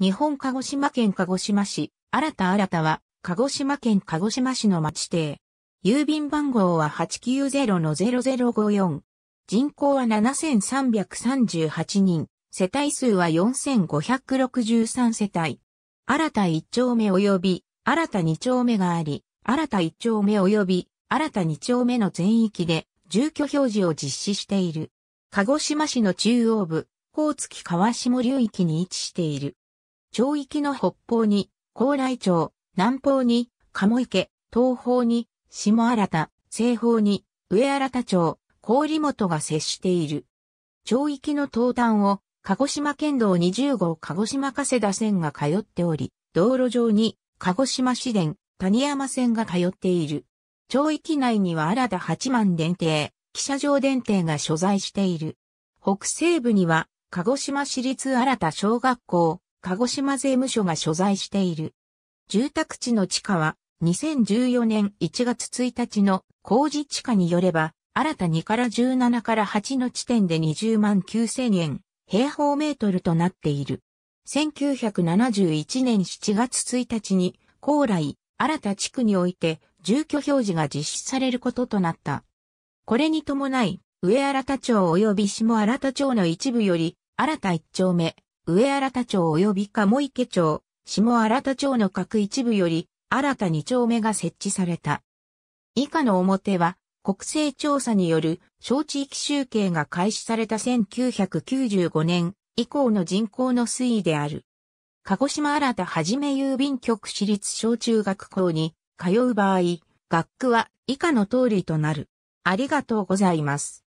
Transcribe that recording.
日本鹿児島県鹿児島市、新た新たは、鹿児島県鹿児島市の町邸。郵便番号は890-0054。人口は7338人。世帯数は4563世帯。新た1丁目及び、新た2丁目があり、新た1丁目及び、新た2丁目の全域で、住居表示を実施している。鹿児島市の中央部、大月川下流域に位置している。町域の北方に、高麗町、南方に、鴨池、東方に、下新田、西方に、上新田町、氷本が接している。町域の東端を、鹿児島県道20号鹿児島加世田線が通っており、道路上に、鹿児島市電、谷山線が通っている。町域内には新田八幡電停、汽車場電停が所在している。北西部には、鹿児島市立新田小学校、鹿児島税務署が所在している。住宅地の地価は、2014年1月1日の工事地価によれば、新たにから17から8の地点で20万9000円、平方メートルとなっている。1971年7月1日に、高来、新た地区において、住居表示が実施されることとなった。これに伴い、上新田町及び下新田町の一部より、新た1丁目、上新田町及び鴨池町、下新田町の各一部より、新た2丁目が設置された。以下の表は、国勢調査による小地域集計が開始された1995年以降の人口の推移である。鹿児島新田はじめ郵便局私立小中学校に通う場合、学区は以下の通りとなる。ありがとうございます。